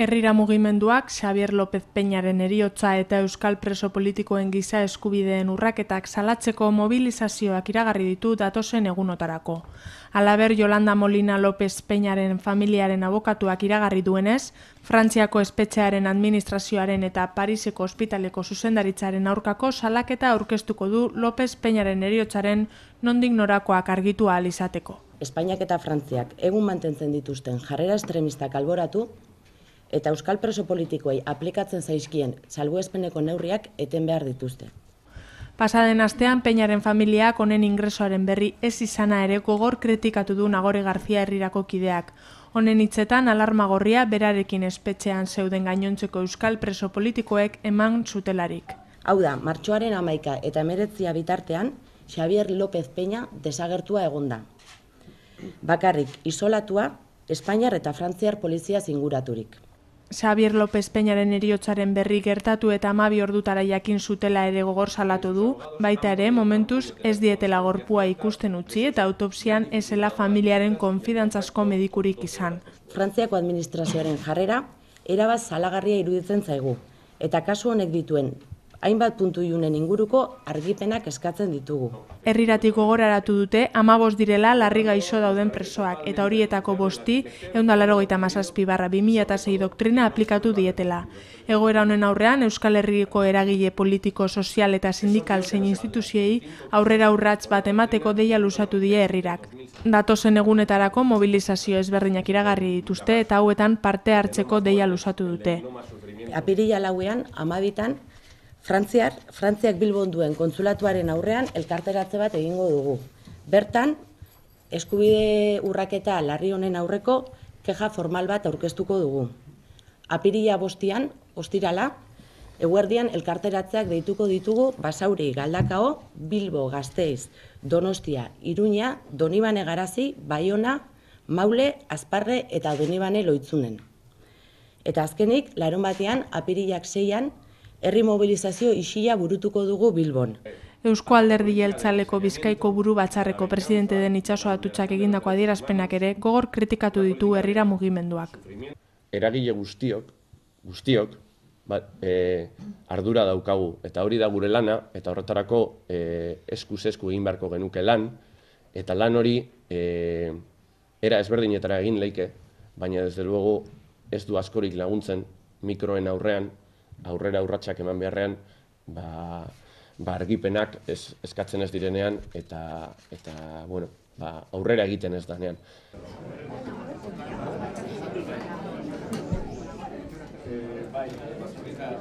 Herrira mugimenduak Xavier López Peñaren eriotza eta Euskal preso politikoen giza eskubideen urraketak salatzeko mobilizazioak iragarri ditu datosen egunotarako. Alaber Jolanda Molina López Peñaren familiaren abokatuak iragarri duenez, Frantziako espetxearen administrazioaren eta Pariseko ospitaleko zuzendaritzaren aurkako salaketa aurkeztuko du López Peñaren eriotzaren nondik norakoak argitua alizateko. Espainiak eta Frantziak egun mantentzen dituzten jarrera estremistak alboratu eta euskal preso politikoei aplikatzen zaizkien salbuespeneko neurriak eten behar dituzte. Pasaden astean, Peñaren familiak honen ingresoaren berri ez izana ere gogor kritikatu du Nagore Garzia herrirako kideak. Honen hitzetan alarma gorria berarekin espetxean zeuden gainontzeko euskal preso politikoek eman zutelarik. Hau da, martxoaren amaika eta emeretzia bitartean, Xavier López Peña desagertua egonda. Bakarrik, isolatua, Espainiar eta Frantziar polizia zinguraturik. Xavier López Peñaren eriotzaren berri gertatu eta amabi ordutara jakin zutela ere gogor salatu du, baita ere, momentuz ez dietela gorpua ikusten utzi eta autopsian esela familiaren konfidantzasko medikurik izan. Frantziako administrazioaren jarrera, erabaz salagarria iruditzen zaigu, eta kasu honek dituen hainbat puntu iunen inguruko argipenak eskatzen ditugu. Herriratik gogoraratu dute, bost direla larri gaixo dauden presoak eta horietako bosti, eundalaro gaita mazazpi barra 2006 doktrina aplikatu dietela. Egoera honen aurrean, Euskal Herriko eragile politiko, sozial eta sindikal zein instituziei aurrera urrats bat emateko deia lusatu die herrirak. Datozen egunetarako mobilizazio ezberdinak iragarri dituzte eta hauetan parte hartzeko deia lusatu dute. Apirila lauean, amabitan, Frantziar, Frantziak Bilbon duen kontsulatuaren aurrean elkarteratze bat egingo dugu. Bertan, eskubide urraketa larri honen aurreko keja formal bat aurkeztuko dugu. Apirila bostian, ostirala, eguerdian elkarteratzeak deituko ditugu Basauri, Galdakao, Bilbo, Gazteiz, Donostia, Iruña, Donibane Garazi, Baiona, Maule, Azparre eta Donibane loitzunen. Eta azkenik, larun batean, apirilak zeian, herri mobilizazio isila burutuko dugu Bilbon. Eusko alderdi jeltzaleko bizkaiko buru batzarreko presidente den itxaso atutsak egindako adierazpenak ere gogor kritikatu ditu herrira mugimenduak. Eragile guztiok, guztiok, bat, e, ardura daukagu eta hori da gure lana eta horretarako e, eskuz esku egin beharko genuke lan eta lan hori e, era ezberdinetara egin leike, baina desde luego ez du askorik laguntzen mikroen aurrean aurrera urratsak eman beharrean, ba, ba ez, eskatzen ez direnean eta eta bueno, ba, aurrera egiten ez danean. Eh, bai,